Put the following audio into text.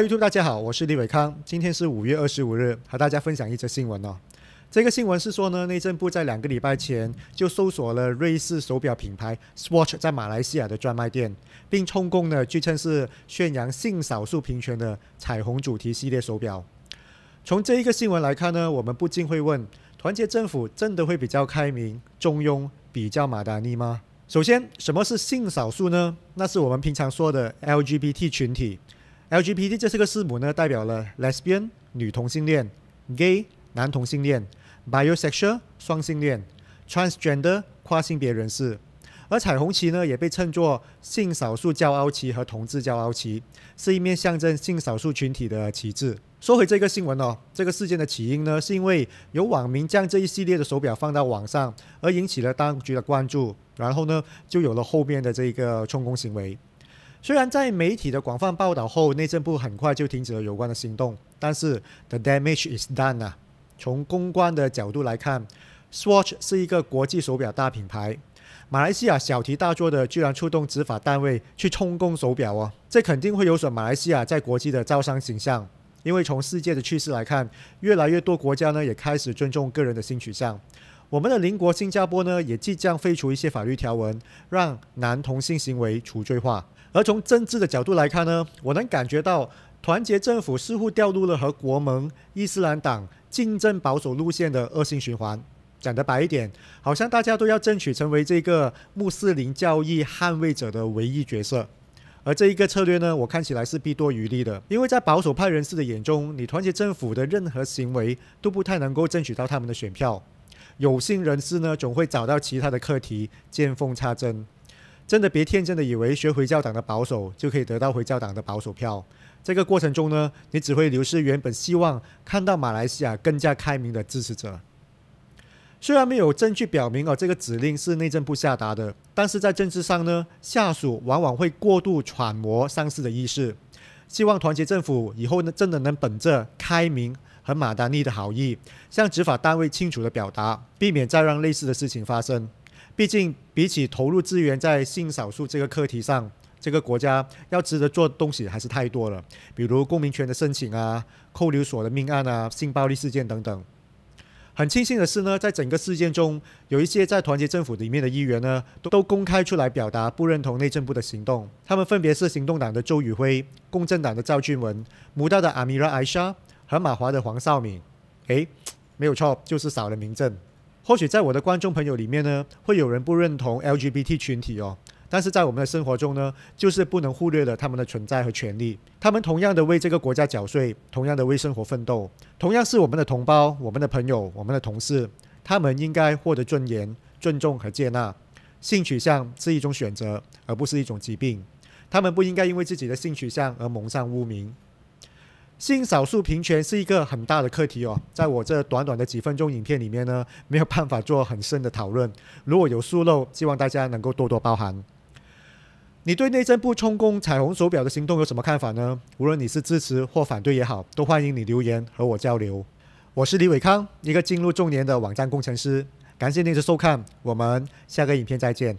，YouTube，大家好，我是李伟康。今天是五月二十五日，和大家分享一则新闻哦。这个新闻是说呢，内政部在两个礼拜前就搜索了瑞士手表品牌 Swatch 在马来西亚的专卖店，并充公呢据称是宣扬性少数平权的彩虹主题系列手表。从这一个新闻来看呢，我们不禁会问：团结政府真的会比较开明、中庸、比较马达尼吗？首先，什么是性少数呢？那是我们平常说的 LGBT 群体。LGBT 这四个字母呢，代表了 Lesbian 女同性恋、Gay 男同性恋、Biosexual 双性恋、Transgender 跨性别人士。而彩虹旗呢，也被称作性少数骄傲旗和同志骄傲旗，是一面象征性少数群体的旗帜。说回这个新闻哦，这个事件的起因呢，是因为有网民将这一系列的手表放到网上，而引起了当局的关注，然后呢，就有了后面的这个充公行为。虽然在媒体的广泛报道后，内政部很快就停止了有关的行动，但是 the damage is done 啊。从公关的角度来看，Swatch 是一个国际手表大品牌，马来西亚小题大做的，居然触动执法单位去充公手表哦，这肯定会有损马来西亚在国际的招商形象。因为从世界的趋势来看，越来越多国家呢也开始尊重个人的性取向。我们的邻国新加坡呢也即将废除一些法律条文，让男同性行为除罪化。而从政治的角度来看呢，我能感觉到团结政府似乎掉入了和国盟、伊斯兰党竞争保守路线的恶性循环。讲得白一点，好像大家都要争取成为这个穆斯林教义捍卫者的唯一角色。而这一个策略呢，我看起来是弊多于利的，因为在保守派人士的眼中，你团结政府的任何行为都不太能够争取到他们的选票。有心人士呢，总会找到其他的课题，见缝插针。真的别天真的以为学回教党的保守就可以得到回教党的保守票。这个过程中呢，你只会流失原本希望看到马来西亚更加开明的支持者。虽然没有证据表明哦这个指令是内政部下达的，但是在政治上呢，下属往往会过度揣摩上司的意思。希望团结政府以后呢，真的能本着开明和马达尼的好意，向执法单位清楚的表达，避免再让类似的事情发生。毕竟，比起投入资源在性少数这个课题上，这个国家要值得做东西还是太多了。比如公民权的申请啊，扣留所的命案啊，性暴力事件等等。很庆幸的是呢，在整个事件中，有一些在团结政府里面的议员呢，都都公开出来表达不认同内政部的行动。他们分别是行动党的周宇辉、共政党的赵俊文、母大的阿米拉艾莎和马华的黄少敏。诶，没有错，就是少了民政。或许在我的观众朋友里面呢，会有人不认同 LGBT 群体哦，但是在我们的生活中呢，就是不能忽略了他们的存在和权利。他们同样的为这个国家缴税，同样的为生活奋斗，同样是我们的同胞、我们的朋友、我们的同事，他们应该获得尊严、尊重和接纳。性取向是一种选择，而不是一种疾病，他们不应该因为自己的性取向而蒙上污名。性少数平权是一个很大的课题哦，在我这短短的几分钟影片里面呢，没有办法做很深的讨论。如果有疏漏，希望大家能够多多包涵。你对内政部充公彩虹手表的行动有什么看法呢？无论你是支持或反对也好，都欢迎你留言和我交流。我是李伟康，一个进入中年的网站工程师。感谢您的收看，我们下个影片再见。